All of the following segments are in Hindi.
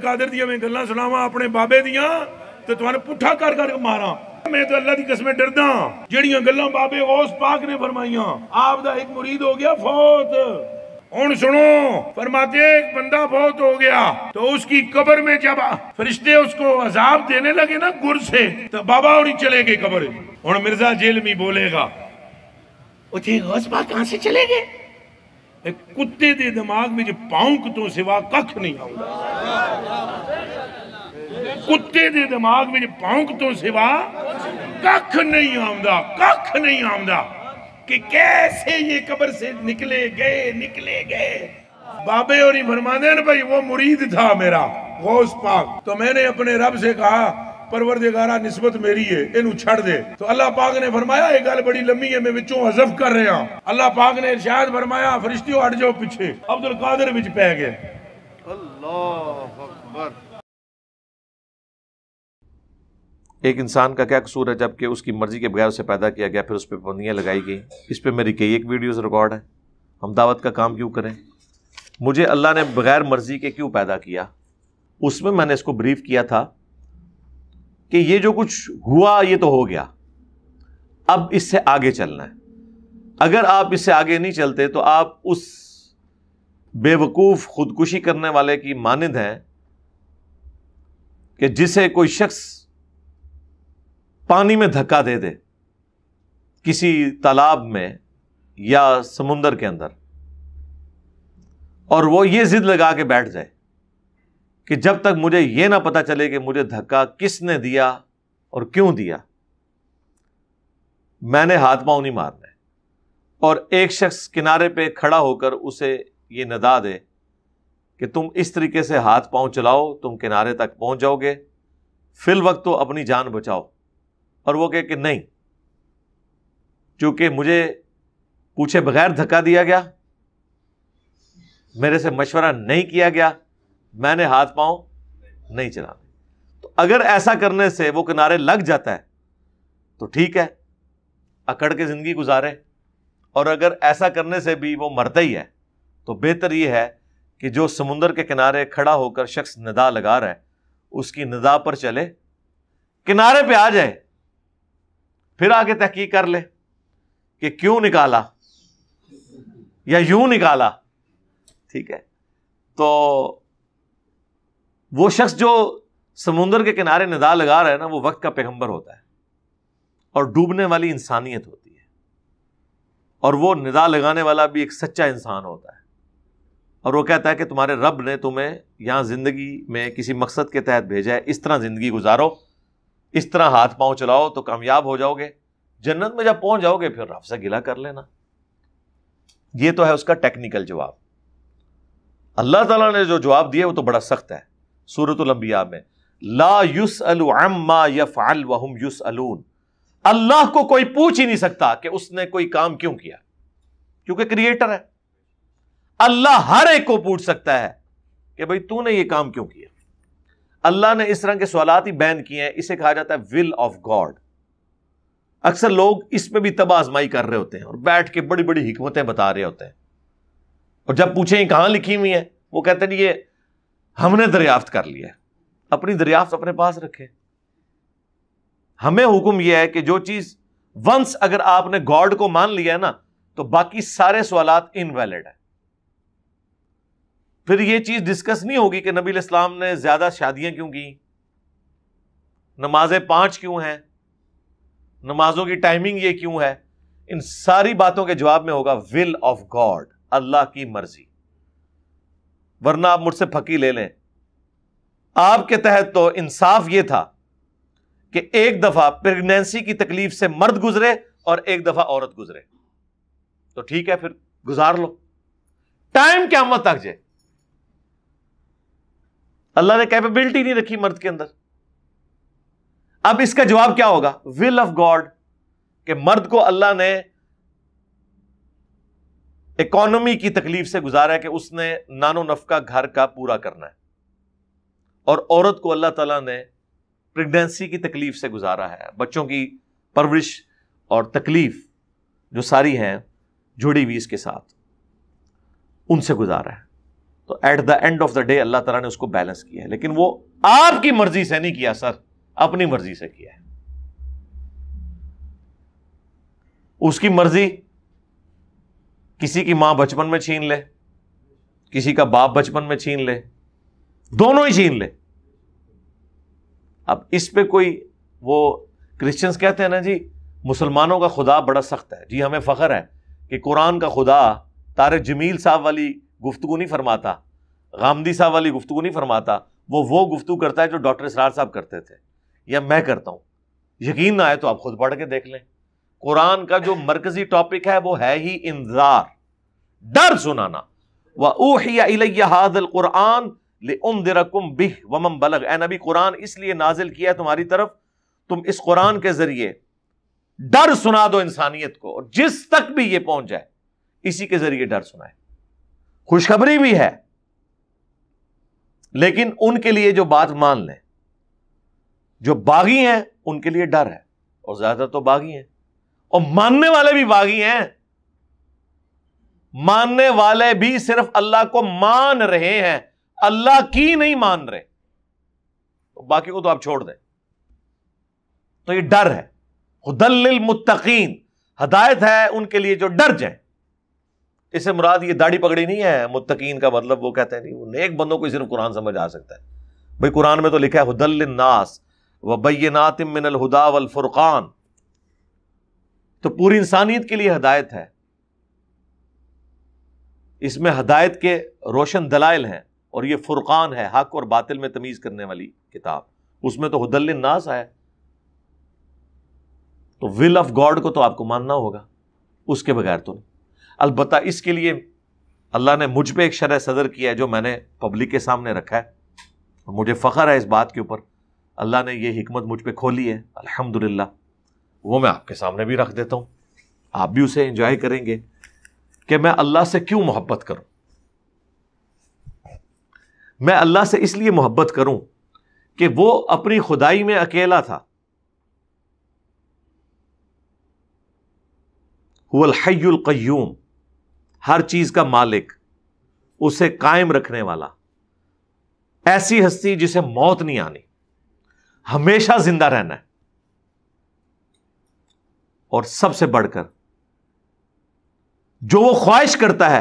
कादर ਦੀਆਂ ਮੈਂ ਗੱਲਾਂ ਸੁਣਾਵਾਂ ਆਪਣੇ ਬਾਬੇ ਦੀਆਂ ਤੇ ਤੁਹਾਨੂੰ ਪੁੱਠਾ ਕਰ ਕਰ ਮਾਰਾਂ ਮੈਂ ਤਾਂ ਅੱਲਾ ਦੀ ਕਸਮੇ ਡਰਦਾ ਜਿਹੜੀਆਂ ਗੱਲਾਂ ਬਾਬੇ ਗੌਸ ਪਾਕ ਨੇ ਫਰਮਾਈਆਂ ਆਪ ਦਾ ਇੱਕ ਮੁਰੀਦ सुनो फरमाते एक बंदा बहुत हो गया तो उसकी कबर में जब फरिश्ते उसको अजाब देने लगे ना गुर से तो बाबा और ही चले गए कबर और मिर्जा जेल में बोलेगा उसे हौसपा से चले गए ਇਹ ਕੁੱਤੇ ਦੇ ਦਿਮਾਗ ਵਿੱਚ ਪੌਂਕ ਤੋਂ ਸਿਵਾ ਕੱਖ ਨਹੀਂ ਆਉਂਦਾ ਕੁੱਤੇ ਦੇ ਦਿਮਾਗ ਵਿੱਚ ਪੌਂਕ तो सिवा कख नहीं आऊंगा कख नहीं आऊंगा कि कैसे ये कब्र से निकले गए निकले गए बाबे और ही फरमाते भाई वो मुरीद था मेरा गौस पाक तो मैंने अपने रब से कहा ਪਰਵਰਦਿਗਾਰਾ ਨਿਸਬਤ ਮੇਰੀ ਏ ਇਹਨੂੰ ਛੱਡ ਦੇ ਤੋ ਅੱਲਾਹ ਪਾਕ ਨੇ ਫਰਮਾਇਆ ਇਹ ਗੱਲ ਬੜੀ ਲੰਮੀ ਏ ਮੈਂ ਵਿੱਚੋਂ ਹਜ਼ਫ ਕਰ ਰਿਹਾ ਅੱਲਾਹ ਪਾਕ ਨੇ ਇਰਸ਼ਾਦ ਫਰਮਾਇਆ ਫਰਿਸ਼ਤਿਓ ਹਟ ਜਾਓ ਪਿੱਛੇ ਅਬਦੁਲ ਕਾਦਰ ਵਿੱਚ ਪੈ ਗਏ ਅੱਲਾਹ ਅਕਬਰ एक इंसान का क्या कसूर है जबकि उसकी मर्ज़ी के बगैर उसे पैदा किया गया फिर उस पर पाबंदियाँ लगाई गई इस पर मेरी कई एक वीडियोस रिकॉर्ड है हम दावत का काम क्यों करें मुझे अल्लाह ने बग़ैर मर्ज़ी के क्यों पैदा किया उसमें मैंने इसको ब्रीफ किया था कि ये जो कुछ हुआ ये तो हो गया अब इससे आगे चलना है अगर आप इससे आगे नहीं चलते तो आप उस बेवकूफ़ खुदकुशी करने वाले की मानद हैं कि जिसे कोई शख्स पानी में धक्का दे दे किसी तालाब में या समुंदर के अंदर और वो ये जिद लगा के बैठ जाए कि जब तक मुझे यह ना पता चले कि मुझे धक्का किसने दिया और क्यों दिया मैंने हाथ पांव नहीं मारने और एक शख्स किनारे पे खड़ा होकर उसे ये नदा दे कि तुम इस तरीके से हाथ पांव चलाओ तुम किनारे तक पहुंच जाओगे फिल वक्त तो अपनी जान बचाओ और वो कहे कि नहीं चूंकि मुझे पूछे बगैर धक्का दिया गया मेरे से मशवरा नहीं किया गया मैंने हाथ पाओ नहीं चला तो अगर ऐसा करने से वो किनारे लग जाता है तो ठीक है अकड़ के ज़िंदगी गुजारे और अगर ऐसा करने से भी वो मरता ही है तो बेहतर यह है कि जो समुंदर के किनारे खड़ा होकर शख्स नदा लगा रहा है उसकी नदा पर चले किनारे पे आ जाए फिर आगे तहकीक कर ले कि क्यों निकाला या यूं निकाला ठीक है तो वो शख्स जो समुंदर के किनारे निदा लगा रहा है ना वो वक्त का पैगंबर होता है और डूबने वाली इंसानियत होती है और वो निदा लगाने वाला भी एक सच्चा इंसान होता है और वो कहता है कि तुम्हारे रब ने तुम्हें यहां ज़िंदगी में किसी मकसद के तहत भेजा है इस तरह ज़िंदगी गुजारो इस तरह हाथ पांव चलाओ तो कामयाब हो जाओगे जन्नत में जब पहुंच जाओगे फिर रब से गिला कर लेना यह तो है उसका टेक्निकल जवाब अल्लाह तला ने जो जवाब दिया वो तो बड़ा सख्त है सूरतलंबिया में ला युस अम्मा यफ अल वहम युस अलून अल्लाह को कोई पूछ ही नहीं सकता कि उसने कोई काम क्यों किया क्योंकि क्रिएटर है अल्लाह हर एक को पूछ सकता है कि भाई तूने ये काम क्यों किया अल्लाह ने इस तरह के सवाल ही बैन किए हैं इसे कहा जाता है विल ऑफ गॉड अक्सर लोग इसमें भी तबाजमाई कर रहे होते हैं और बैठ के बड़ी बड़ी हिकमतें बता रहे होते हैं और जब पूछे कहां लिखी हुई है वो कहते हैं ये हमने दरियाफ्त कर लिया है अपनी दरियाफ्त अपने पास रखे हमें हुक्म यह है कि जो चीज वंस अगर आपने गॉड को मान लिया है ना तो बाकी सारे सवाल इनवैलिड है फिर यह चीज डिस्कस नहीं होगी कि नबी इस्लाम ने ज्यादा शादियां क्यों की नमाजें पांच क्यों हैं नमाजों की टाइमिंग यह क्यों है इन सारी बातों के जवाब में होगा विल ऑफ गॉड अल्लाह की मर्जी वरना आप मुझसे फकी ले लें आपके तहत तो इंसाफ यह था कि एक दफा प्रेगनेंसी की तकलीफ से मर्द गुजरे और एक दफा औरत गुजरे तो ठीक है फिर गुजार लो टाइम क्या मत तक जाए अल्लाह ने कैपेबिलिटी नहीं रखी मर्द के अंदर अब इसका जवाब क्या होगा विल ऑफ गॉड के मर्द को अल्लाह ने इकोनॉमी की तकलीफ से गुजारा है कि उसने नानो नफका घर का पूरा करना है और औरत को अल्लाह तला ने प्रेगनेंसी की तकलीफ से गुजारा है बच्चों की परवरिश और तकलीफ जो सारी हैं जुड़ी हुई इसके साथ उनसे गुजारा है तो at the end of the day Allah तला ने उसको बैलेंस किया है लेकिन वो आपकी मर्जी से नहीं किया सर अपनी मर्जी से किया है उसकी मर्जी किसी की मां बचपन में छीन ले किसी का बाप बचपन में छीन ले दोनों ही छीन ले अब इस पे कोई वो क्रिश्चियंस कहते हैं ना जी मुसलमानों का खुदा बड़ा सख्त है जी हमें फ़ख्र है कि कुरान का खुदा तारे जमील साहब वाली गुफ्तु नहीं फरमाता गामदी साहब वाली गुफ्तु नहीं फरमाता वो वो गुफ्तु करता है जो डॉक्टर इसरार साहब करते थे या मैं करता हूँ यकीन ना आए तो आप खुद पढ़ के देख लें कुरान का जो मरकजी टॉपिक है वो है ही इंजार डर सुनाना वह कुरान लेकुम बिह वमम बलग ए नबी कुरान इसलिए नाजिल किया है तुम्हारी तरफ तुम इस कुरान के जरिए डर सुना दो इंसानियत को और जिस तक भी ये पहुंच जाए इसी के जरिए डर सुनाए खुशखबरी भी है लेकिन उनके लिए जो बात मान लें जो बागी हैं उनके लिए डर है और ज्यादा तो बागी हैं और मानने वाले भी बागी हैं मानने वाले भी सिर्फ अल्लाह को मान रहे हैं अल्लाह की नहीं मान रहे तो बाकी को तो आप छोड़ दें तो ये डर है हुदल मुत्तकीन हदायत है उनके लिए जो डर जाए इसे मुराद ये दाढ़ी पगड़ी नहीं है मुत्तकीन का मतलब वो कहते हैं नहीं वो नेक बंदों को सिर्फ कुरान समझ आ सकता है भाई कुरान में तो लिखा है हुदल नास व बैनातिमिनल हुदा वल फुरकान तो पूरी इंसानियत के लिए हदायत है इसमें हदायत के रोशन दलाइल हैं और यह फुरकान है हक और बातिल में तमीज़ करने वाली किताब उसमें तो हदल नास है तो विल ऑफ गॉड को तो आपको मानना होगा उसके बगैर तो नहीं अलबत् इसके लिए अल्लाह ने मुझ पर एक शरह सदर किया है जो मैंने पब्लिक के सामने रखा है और मुझे फ़ख्र है इस बात के ऊपर अल्लाह ने यह हमत मुझ पर खोली है अल्हम्दुलिल्लाह वो मैं आपके सामने भी रख देता हूं आप भी उसे एंजॉय करेंगे कि मैं अल्लाह से क्यों मोहब्बत करूं मैं अल्लाह से इसलिए मोहब्बत करूं कि वो अपनी खुदाई में अकेला था हुल्हयुल्कयूम हर चीज का मालिक उसे कायम रखने वाला ऐसी हस्ती जिसे मौत नहीं आनी हमेशा जिंदा रहना है और सबसे बढ़कर जो वो ख्वाहिश करता है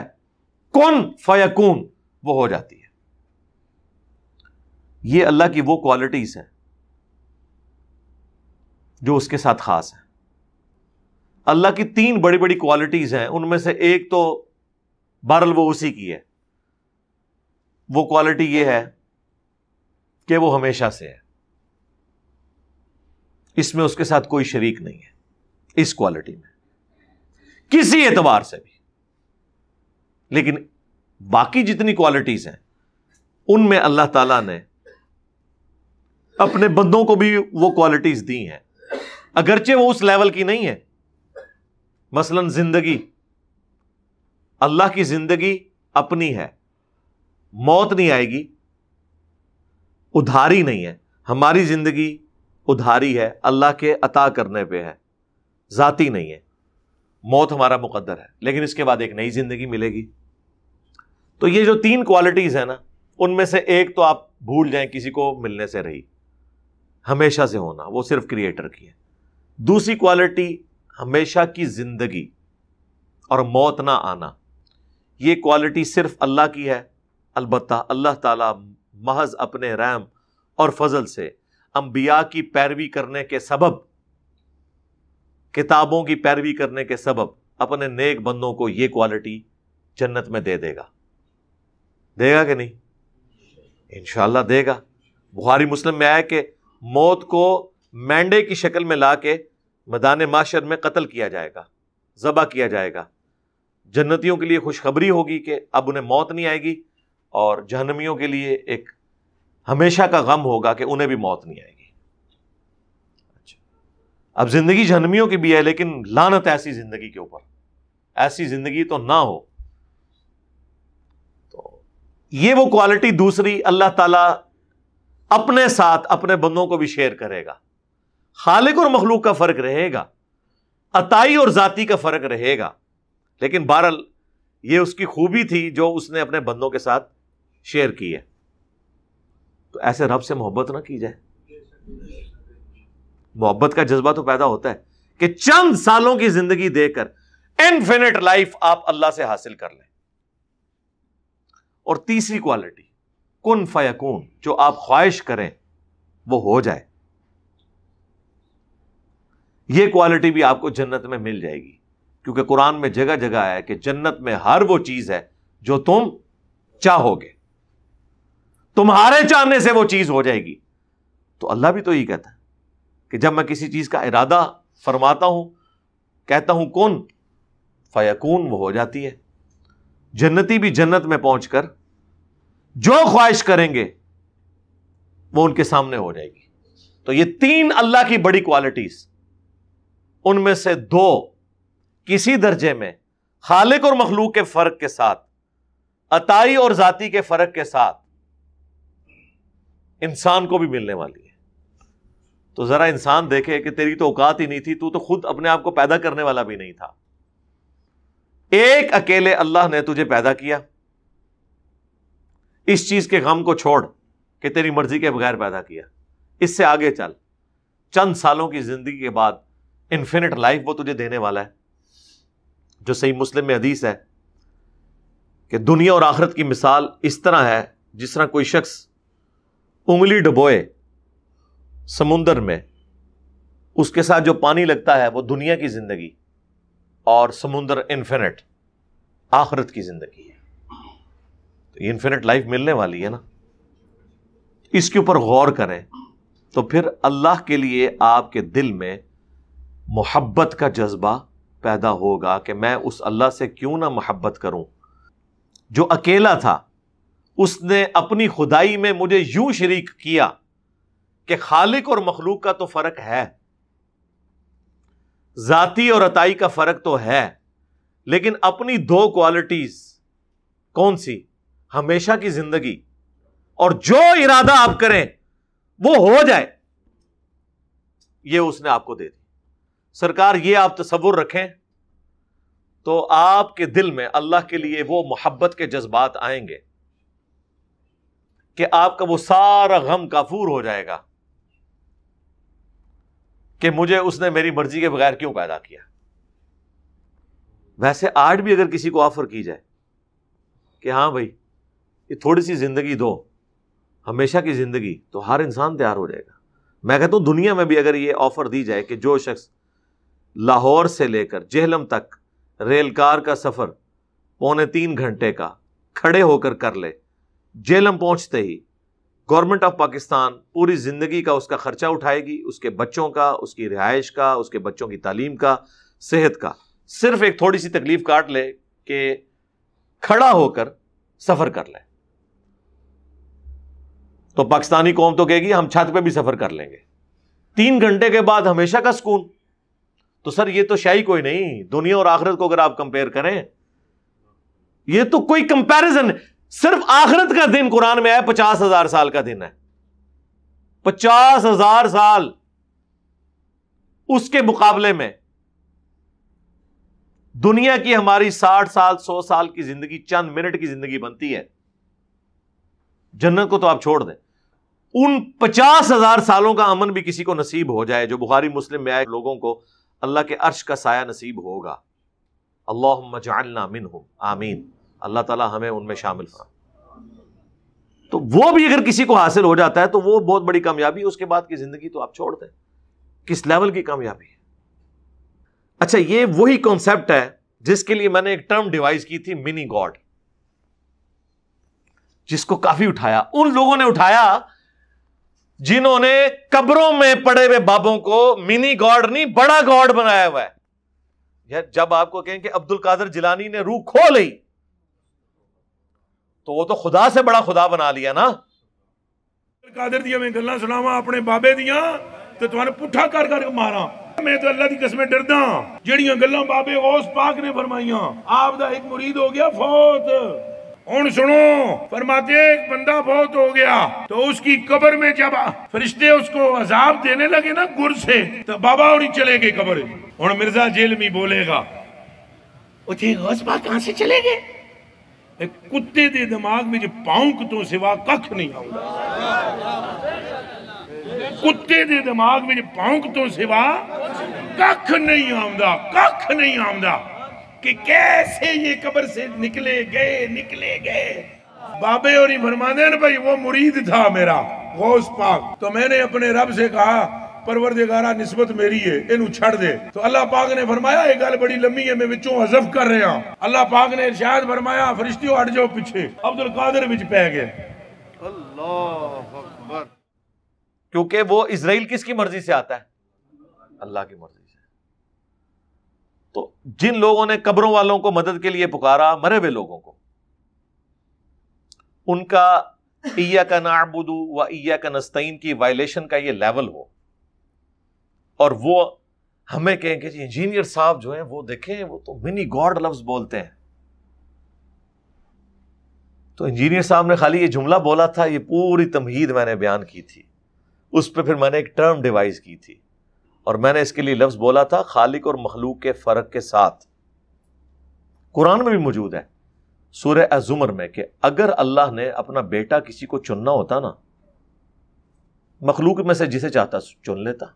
कौन फयाकून वो हो जाती है ये अल्लाह की वो क्वालिटीज हैं जो उसके साथ खास है अल्लाह की तीन बड़ी बड़ी क्वालिटीज हैं उनमें से एक तो बारल वो उसी की है वो क्वालिटी ये है कि वो हमेशा से है इसमें उसके साथ कोई शरीक नहीं है इस क्वालिटी में किसी एतवार से भी लेकिन बाकी जितनी क्वालिटीज हैं उनमें अल्लाह ताला ने अपने बंदों को भी वो क्वालिटीज दी हैं अगरचे वो उस लेवल की नहीं है मसलन जिंदगी अल्लाह की जिंदगी अपनी है मौत नहीं आएगी उधारी नहीं है हमारी जिंदगी उधारी है अल्लाह के अता करने पे है ज़ाती नहीं है मौत हमारा मुकद्दर है लेकिन इसके बाद एक नई ज़िंदगी मिलेगी तो ये जो तीन क्वालिटीज़ है ना उनमें से एक तो आप भूल जाए किसी को मिलने से रही हमेशा से होना वो सिर्फ क्रिएटर की है दूसरी क्वालिटी हमेशा की ज़िंदगी और मौत ना आना ये क्वालिटी सिर्फ अल्लाह की है अलबत् अल्लाह ताला महज अपने रैम और फजल से अम्बिया की पैरवी करने के सबब किताबों की पैरवी करने के सबब अपने नेक बंदों को ये क्वालिटी जन्नत में दे देगा देगा कि नहीं इंशाला देगा बुहारी मुस्लिम में आया कि मौत को मैंडे की शक्ल में ला के मैदान माशर में कत्ल किया जाएगा ज़बा किया जाएगा जन्नतियों के लिए खुशखबरी होगी कि अब उन्हें मौत नहीं आएगी और जहनमियों के लिए एक हमेशा का गम होगा कि उन्हें भी मौत नहीं आएगी अब जिंदगी जहनमियों की भी है लेकिन लानत ऐसी जिंदगी के ऊपर ऐसी जिंदगी तो ना हो तो ये वो क्वालिटी दूसरी अल्लाह ताला अपने साथ अपने बंदों को भी शेयर करेगा खालिक और मखलूक का फर्क रहेगा अताई और जाति का फर्क रहेगा लेकिन बहरल ये उसकी खूबी थी जो उसने अपने बंदों के साथ शेयर की है तो ऐसे रब से मोहब्बत ना की जाए मोहब्बत का जज्बा तो पैदा होता है कि चंद सालों की जिंदगी देकर इंफिनिट लाइफ आप अल्लाह से हासिल कर लें और तीसरी क्वालिटी कुन फयकून जो आप ख्वाहिश करें वो हो जाए ये क्वालिटी भी आपको जन्नत में मिल जाएगी क्योंकि कुरान में जगह जगह आया कि जन्नत में हर वो चीज है जो तुम चाहोगे तुम्हारे चाहने से वो चीज हो जाएगी तो अल्लाह भी तो यही कहता है कि जब मैं किसी चीज़ का इरादा फरमाता हूं कहता हूं कौन फयकून वो हो जाती है जन्नती भी जन्नत में पहुंचकर जो ख्वाहिश करेंगे वो उनके सामने हो जाएगी तो ये तीन अल्लाह की बड़ी क्वालिटीज उनमें से दो किसी दर्जे में खालिक और मखलूक के फर्क के साथ अताई और जाति के फर्क के साथ इंसान को भी मिलने वाली है तो ज़रा इंसान देखे कि तेरी तो औकात ही नहीं थी तू तो खुद अपने आप को पैदा करने वाला भी नहीं था एक अकेले अल्लाह ने तुझे पैदा किया इस चीज़ के गम को छोड़ कि तेरी मर्जी के बगैर पैदा किया इससे आगे चल चंद सालों की ज़िंदगी के बाद इंफिनिट लाइफ वो तुझे देने वाला है जो सही मुस्लिम में हदीस है कि दुनिया और आखरत की मिसाल इस तरह है जिस तरह कोई शख्स उंगली डबोए समुंदर में उसके साथ जो पानी लगता है वो दुनिया की जिंदगी और समुंदर इन्फिनिट आखरत की जिंदगी है तो इन्फिनिट लाइफ मिलने वाली है ना इसके ऊपर गौर करें तो फिर अल्लाह के लिए आपके दिल में मोहब्बत का जज्बा पैदा होगा कि मैं उस अल्लाह से क्यों ना मोहब्बत करूं जो अकेला था उसने अपनी खुदाई में मुझे यूं शरीक किया कि खालिक और मखलूक का तो फ़र्क है जाति और अताई का फ़र्क तो है लेकिन अपनी दो क्वालिटीज़ कौन सी हमेशा की ज़िंदगी और जो इरादा आप करें वो हो जाए ये उसने आपको दे दी सरकार ये आप तस्वुर रखें तो आपके दिल में अल्लाह के लिए वो मोहब्बत के जज्बात आएंगे कि आपका वो सारा गम काफूर हो जाएगा कि मुझे उसने मेरी मर्जी के बगैर क्यों पैदा किया वैसे आर्ट भी अगर किसी को ऑफर की जाए कि हाँ भाई ये थोड़ी सी ज़िंदगी दो हमेशा की ज़िंदगी तो हर इंसान तैयार हो जाएगा मैं कहता हूं दुनिया में भी अगर ये ऑफ़र दी जाए कि जो शख्स लाहौर से लेकर जेहलम तक रेलकार का सफ़र पौने तीन घंटे का खड़े होकर कर ले जेलम पहुंचते ही गवर्नमेंट ऑफ पाकिस्तान पूरी ज़िंदगी का उसका ख़र्चा उठाएगी उसके बच्चों का उसकी रिहायश का उसके बच्चों की तालीम का सेहत का सिर्फ एक थोड़ी सी तकलीफ काट ले कि खड़ा होकर सफ़र कर ले तो पाकिस्तानी कौम तो कहेगी हम छत पे भी सफ़र कर लेंगे तीन घंटे के बाद हमेशा का सुकून तो सर ये तो शाही कोई नहीं दुनिया और आखिरत को अगर आप कंपेयर करें ये तो कोई कंपैरिजन सिर्फ आखिरत का दिन कुरान में आया पचास हजार साल का दिन है पचास हजार साल उसके मुकाबले में दुनिया की हमारी साठ साल सौ साल की जिंदगी चंद मिनट की जिंदगी बनती है जन्नत को तो आप छोड़ दें उन पचास हजार सालों का अमन भी किसी को नसीब हो जाए जो बुखारी मुस्लिम में आए लोगों को अल्लाह के अर्श का साया नसीब होगा अल्लाह मजाना आमीन अल्लाह ताला हमें उनमें शामिल फरमा तो वो भी अगर किसी को हासिल हो जाता है तो वो बहुत बड़ी कामयाबी उसके बाद की जिंदगी तो आप छोड़ दें किस लेवल की कामयाबी है अच्छा ये वही कॉन्सेप्ट है जिसके लिए मैंने एक टर्म डिवाइस की थी मिनी गॉड जिसको काफी उठाया उन लोगों ने उठाया जिन्होंने कब्रों में पड़े हुए बाबों को मिनी गॉड नहीं बड़ा गॉड बनाया हुआ है जब आपको कहें कि अब्दुल कादर जिलानी ने रूह खो ली तो वो तो खुदा से बड़ा खुदा बना लिया ना ਕਾਦਰ ਦੀਆਂ ਮੈਂ ਗੱਲਾਂ ਸੁਣਾਵਾਂ ਆਪਣੇ ਬਾਬੇ ਦੀਆਂ ਤੇ ਤੁਹਾਨੂੰ ਪੁੱਠਾ ਕਰ ਕਰ ਮਾਰਾਂ ਮੈਂ ਤਾਂ ਅੱਲਾ ਦੀ ਕਸਮ ਡਰਦਾ ਜਿਹੜੀਆਂ ਗੱਲਾਂ ਬਾਬੇ ਗੌਸ ਪਾਕ ਨੇ ਫਰਮਾਈਆਂ ਆਪ ਦਾ ਇੱਕ murid ਹੋ ਗਿਆ ਫੌਤ ਹੁਣ सुनो फरमाते एक बंदा बहुत हो गया तो उसकी कबर में जब फरिश्ते उसको अजाब देने लगे ना गुर से तो बाबा और ही चले गए कबर हूँ मिर्जा जेल में बोलेगा उसे गौस पाक कहाँ से चले गए एक कुत्ते दे दिमाग में पाउक तो सिवा कख नहीं आਉਂਦਾ कुत्ते दे दिमाग में पाउक तो सिवा कख नहीं ਆਉਂਦਾ कख नहीं ਆਉਂਦਾ कि कैसे ये कब्र से निकले गए निकले गए बाबे और ही फरमाते भाई वो मुरीद था मेरा गौस पाक तो मैंने अपने रब से कहा परवरदेगारा ਨਿਸਬਤ मेरी है इन छड़ दे तो अल्लाह पाक ने फरमाया एक गल बड़ी लंबी है मैं ਵਿੱਚੋਂ हजफ कर रहा अल्लाह पाक ने ਇਰਸ਼ਾਦ फरमाया ਫਰਿਸ਼ਤਿਓ हट जाओ पिछे अब्दुल कादिर ਵਿੱਚ पै गए अल्लाह क्योंकि वो इसराइल किसकी मर्जी से आता है अल्लाह की मर्जी से तो जिन लोगों ने कब्रों वालों को मदद के लिए पुकारा मरे हुए लोगों को उनका इया का नाबुदू व ईया का नस्तईन की वायलेशन का ये लेवल हो और वो हमें कहेंगे जी इंजीनियर साहब जो हैं वो देखें वो तो मिनी गॉड लफ्ज बोलते हैं तो इंजीनियर साहब ने खाली ये जुमला बोला था ये पूरी तमहीद मैंने बयान की थी उस पर फिर मैंने एक टर्म डिवाइज की थी और मैंने इसके लिए लफ्ज़ बोला था खालिक और मखलूक के फ़र्क के साथ कुरान में भी मौजूद है सूर्य अजुमर में कि अगर अल्लाह ने अपना बेटा किसी को चुनना होता ना मखलूक में से जिसे चाहता चुन लेता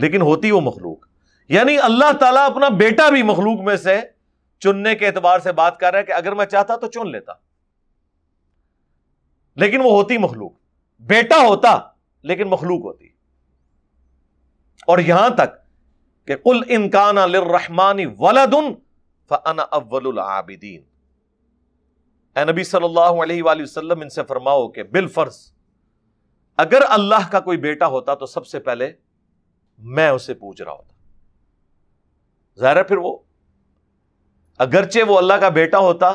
लेकिन होती वो मखलूक यानी अल्लाह ताला अपना बेटा भी मखलूक में से चुनने के एतबार से बात कर रहा है कि अगर मैं चाहता तो चुन लेता लेकिन वो होती मखलूक बेटा होता लेकिन मखलूक होती और यहां तक कि कुल इनकाना लिर्रहमानी वलदुन फ़ना अव्वल आबिदीन नबी सल्लल्लाहु अलैहि वसल्लम इनसे फरमाओ कि बिलफर्ज अगर अल्लाह का कोई बेटा होता तो सबसे पहले मैं उसे पूछ रहा होता ज़ाहिर फिर वो अगरचे वो अल्लाह का बेटा होता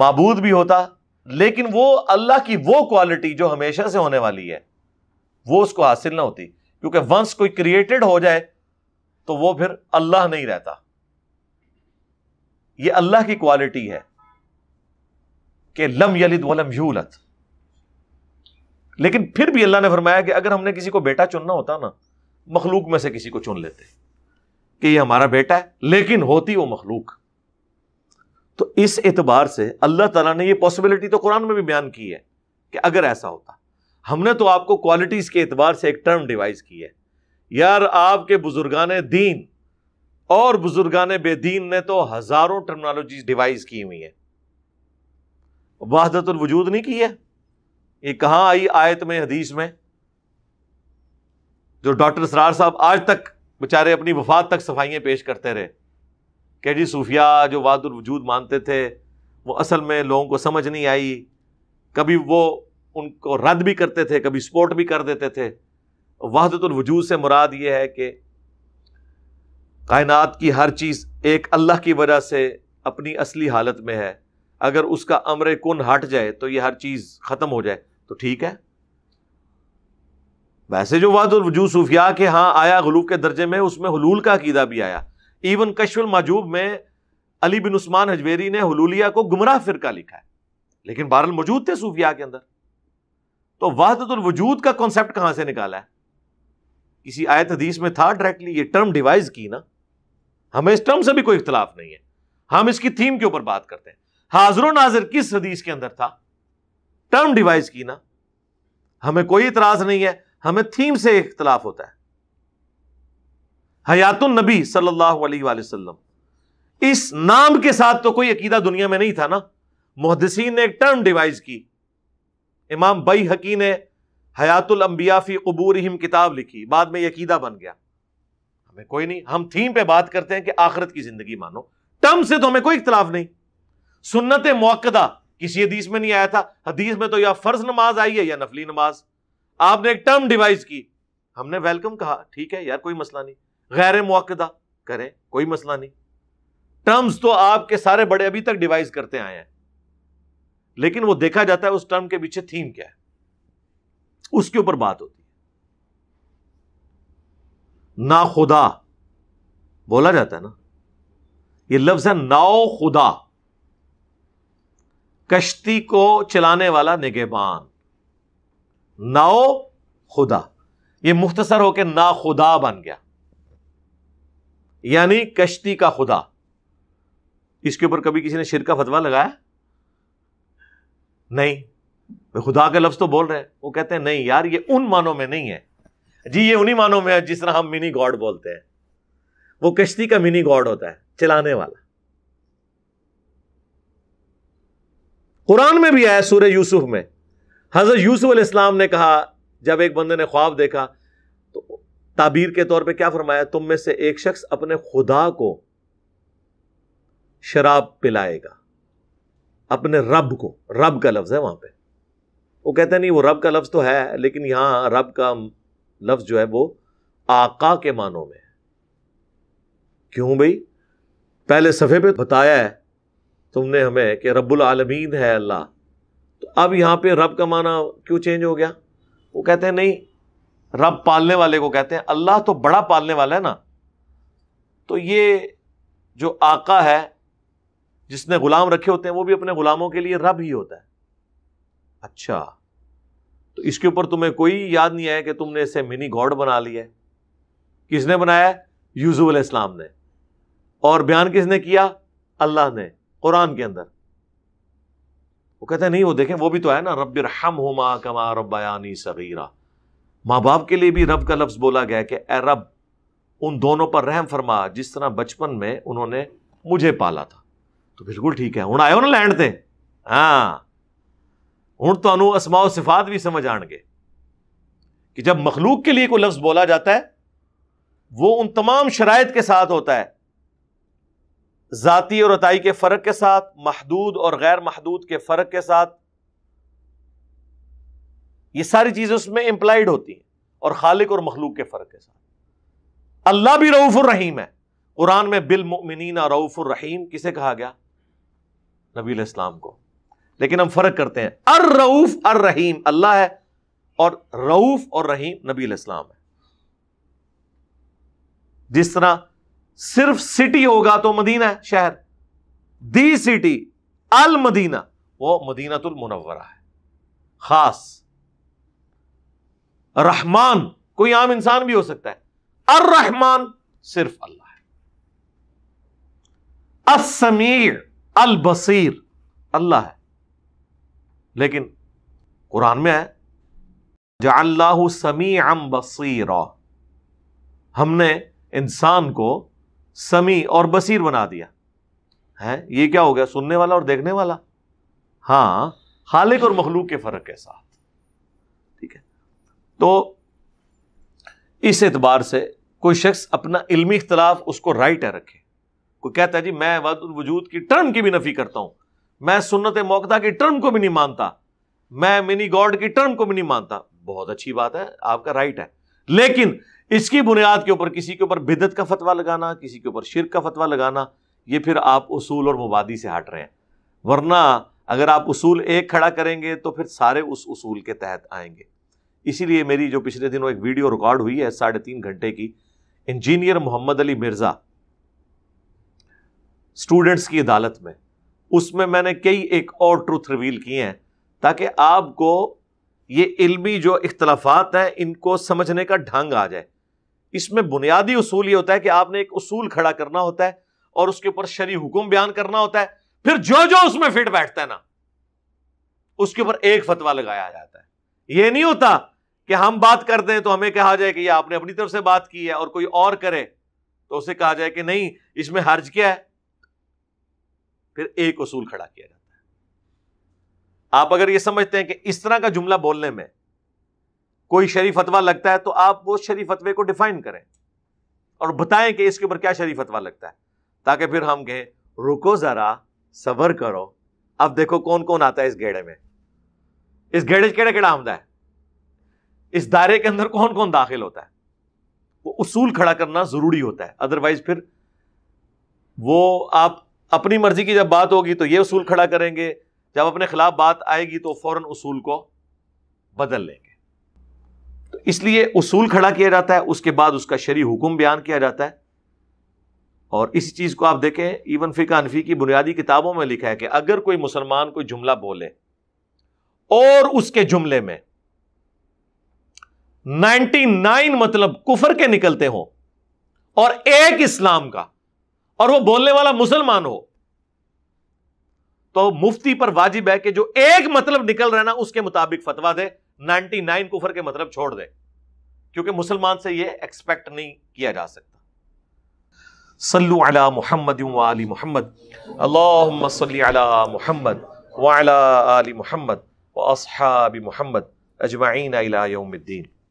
माबूद भी होता लेकिन वो अल्लाह की वो क्वालिटी जो हमेशा से होने वाली है वो उसको हासिल ना होती क्योंकि वंस कोई क्रिएटेड हो जाए तो वो फिर अल्लाह नहीं रहता ये अल्लाह की क्वालिटी है कि लम यलिद वलम यूलत लेकिन फिर भी अल्लाह ने फरमाया कि अगर हमने किसी को बेटा चुनना होता ना मखलूक में से किसी को चुन लेते कि ये हमारा बेटा है लेकिन होती वो मखलूक तो इस एतबार से अल्लाह तला ने यह पॉसिबिलिटी तो कुरान में भी बयान की है कि अगर ऐसा होता हमने तो आपको क्वालिटी के एतबार से एक टर्म डिवाइज की है यार आपके बुजुर्गान दीन और बुजुर्गान बेदीन ने तो हज़ारों टर्मनोलॉजी डिवाइज की हुई है वहादत वजूद नहीं की है ये कहाँ आई आयत में हदीस में जो डॉक्टर सरार साहब आज तक बेचारे अपनी वफात तक सफाइयाँ पेश करते रहे कह जी सूफिया जो वादुल वजूद मानते थे वो असल में लोगों को समझ नहीं आई कभी वो उनको रद्द भी करते थे कभी सपोर्ट भी कर देते थे वहदतुल वजूद से मुराद ये है कि कायनात की हर चीज़ एक अल्लाह की वजह से अपनी असली हालत में है अगर उसका अमर कन हट जाए तो ये हर चीज़ ख़त्म हो जाए तो ठीक है वैसे जो वाद वजू सूफिया के हाँ आया गलूब के दर्जे में उसमें हलूल का अकीदा भी आया इवन कशुल माजूब में अली बिन उस्मान हजवेरी ने हलूलिया को गुमराह फिरका लिखा है लेकिन बहरल मौजूद थे सूफिया के अंदर तो वहदतुल वजूद का कॉन्सेप्ट कहां से निकाला है किसी आयत हदीस में था डायरेक्टली ये टर्म डिवाइज की ना हमें इस टर्म से भी कोई इख्तलाफ नहीं है हम इसकी थीम के ऊपर बात करते हैं हाजरो नाजर किस हदीस के अंदर था टर्म डिवाइस की ना हमें कोई इतराज नहीं है हमें थीम से इख्तलाफ होता है हयातुल नबी सल्लल्लाहु अलैहि वसल्लम इस नाम के साथ तो कोई अकीदा दुनिया में नहीं था ना मुहदसिन ने एक टर्म डिवाइस की इमाम बई हकी ने हयातुल अंबिया फी कबूर किताब लिखी बाद में यकीदा बन गया हमें कोई नहीं हम थीम पे बात करते हैं कि आखरत की जिंदगी मानो टर्म से तो हमें कोई इख्तलाफ नहीं सुन्नत मौकदा किसी हदीस में नहीं आया था हदीस में तो या फर्ज नमाज आई है या नफली नमाज आपने एक टर्म डिवाइज की हमने वेलकम कहा ठीक है यार कोई मसला नहीं गैर मौकदा करें कोई मसला नहीं टर्म्स तो आपके सारे बड़े अभी तक डिवाइज करते आए हैं लेकिन वो देखा जाता है उस टर्म के पीछे थीम क्या है उसके ऊपर बात होती है ना खुदा बोला जाता है ना ये लफ्ज है नाओ खुदा कश्ती को चलाने वाला निगेबान नाओ खुदा ये मुख्तसर होकर ना खुदा बन गया यानी कश्ती का खुदा इसके ऊपर कभी किसी ने शिर का फतवा लगाया नहीं वे खुदा के लफ्ज तो बोल रहे हैं वो कहते हैं नहीं यार ये उन मानों में नहीं है जी ये उन्हीं मानों में है जिस तरह हम मिनी गॉड बोलते हैं वो कश्ती का मिनी गॉड होता है चलाने वाला कुरान में भी आया सूर्य यूसुफ में हज़रत यूसुफ इस्लाम ने कहा जब एक बंदे ने ख्वाब देखा तो ताबीर के तौर पर क्या फरमाया तुम में से एक शख्स अपने खुदा को शराब पिलाएगा अपने रब को रब का लफ्ज़ है वहां पर वो कहते नहीं वो रब का लफ्ज़ तो है लेकिन यहां रब का लफ्ज़ जो है वो आका के मानों में क्यों भाई पहले सफ़े पे बताया है तुमने हमें कि रब्बुल आलमीन है अल्लाह तो अब यहाँ पे रब का माना क्यों चेंज हो गया वो कहते हैं नहीं रब पालने वाले को कहते हैं अल्लाह तो बड़ा पालने वाला है ना तो ये जो आका है जिसने गुलाम रखे होते हैं वो भी अपने गुलामों के लिए रब ही होता है अच्छा तो इसके ऊपर तुम्हें कोई याद नहीं आया कि तुमने इसे मिनी गॉड बना लिया किसने बनाया यूसुफ इस्लाम ने और बयान किसने किया अल्लाह ने कुरान के अंदर वो कहते हैं नहीं वो देखें वो भी तो है ना रब रहम हो माँ कमा रबयानी सगीरा माँ बाप के लिए भी रब का लफ्ज़ बोला गया कि ए रब उन दोनों पर रहम फरमा जिस तरह बचपन में उन्होंने मुझे पाला था तो बिल्कुल ठीक है हूँ आयो ना लैंड ते हाँ हूं तो असमाओ सिफात भी समझ आएंगे कि जब मखलूक के लिए कोई लफ्ज़ बोला जाता है वो उन तमाम शराय के साथ होता है ज़ाती और अतई के फ़र्क के साथ महदूद और गैर महदूद के फ़र्क के साथ ये सारी चीज़ें उसमें इंप्लाइड होती हैं और खालिक और मखलूक के फ़र्क के साथ अल्लाह भी रऊफ़ और रहीम है कुरान में बिलमिनना रऊफ़ रहीम किसे कहा गया नबी इस्लाम को लेकिन हम फ़र्क करते हैं अर रऊफ़ अर रहीम अल्लाह है और रऊफ़ और रहीम नबी इस्लाम है जिस तरह सिर्फ सिटी होगा तो मदीना है शहर दी सिटी अल मदीना वो मदीनातुल मुनवरा है खास रहमान कोई आम इंसान भी हो सकता है अर रहमान सिर्फ अल्लाह है असमीर अल बसीर अल्लाह है लेकिन कुरान में है अल्लाह समी अम बसीरा हमने इंसान को समी और बसीर बना दिया है ये क्या हो गया सुनने वाला और देखने वाला हां खालिक और मखलूक के फर्क है साथ ठीक है तो इस एतबार से कोई शख्स अपना इलमी इख्तलाफ उसको राइट है रखे कोई कहता है जी मैं वजूद की टर्म की भी नफी करता हूं मैं सुन्नत मौकदा की टर्म को भी नहीं मानता मैं मिनी गॉड की टर्म को भी नहीं मानता बहुत अच्छी बात है आपका राइट है लेकिन इसकी बुनियाद के ऊपर किसी के ऊपर बिदत का फतवा लगाना किसी के ऊपर शिर का फतवा लगाना ये फिर आप उसूल और मुबादी से हट रहे हैं वरना अगर आप उसूल एक खड़ा करेंगे तो फिर सारे उस उसूल के तहत आएंगे इसीलिए मेरी जो पिछले दिनों एक वीडियो रिकॉर्ड हुई है साढ़े तीन घंटे की इंजीनियर मोहम्मद अली मिर्ज़ा स्टूडेंट्स की अदालत में उसमें मैंने कई एक और ट्रूथ रिवील किए हैं ताकि आपको ये इल्मी जो इख्तलाफात हैं इनको समझने का ढंग आ जाए इसमें बुनियादी उसूल ये होता है कि आपने एक उसूल खड़ा करना होता है और उसके ऊपर शरी हुक्म बयान करना होता है फिर जो जो उसमें फिट बैठता है ना उसके ऊपर एक फतवा लगाया जाता है यह नहीं होता कि हम बात करते हैं तो हमें कहा जाए कि आपने अपनी तरफ से बात की है और कोई और करे तो उसे कहा जाए कि नहीं इसमें हर्ज क्या है फिर एक उसूल खड़ा किया जाता आप अगर ये समझते हैं कि इस तरह का जुमला बोलने में कोई शरीफ अतवा लगता है तो आप वो शरीफ फतवे को डिफाइन करें और बताएं कि इसके ऊपर क्या शरीफ अतवा लगता है ताकि फिर हम कहें रुको ज़रा सबर करो अब देखो कौन कौन आता है इस गेड़े में इस घेड़े केड़ा केड़ा आमदा है इस दायरे के अंदर कौन कौन दाखिल होता है वो उसूल खड़ा करना ज़रूरी होता है अदरवाइज फिर वो आप अपनी मर्जी की जब बात होगी तो ये उसूल खड़ा करेंगे जब अपने खिलाफ बात आएगी तो फौरन उसूल को बदल लेंगे तो इसलिए उसूल खड़ा किया जाता है उसके बाद उसका शरी हुक्म बयान किया जाता है और इस चीज़ को आप देखें इवन फिका अनफी की बुनियादी किताबों में लिखा है कि अगर कोई मुसलमान कोई जुमला बोले और उसके जुमले में नाइन मतलब कुफर के निकलते हो और एक इस्लाम का और वो बोलने वाला मुसलमान हो तो मुफ्ती पर वाजिब है कि जो एक मतलब निकल रहा है ना उसके मुताबिक फतवा दे 99 कुफर के मतलब छोड़ दे क्योंकि मुसलमान से यह एक्सपेक्ट नहीं किया जा सकता सल्लु अला मोहम्मद वाली मोहम्मद अल्लाहुम्म सल्लि अला मोहम्मद वाला आली मोहम्मद व असहाबी मोहम्मद अजमाइन अला यौमुद्दीन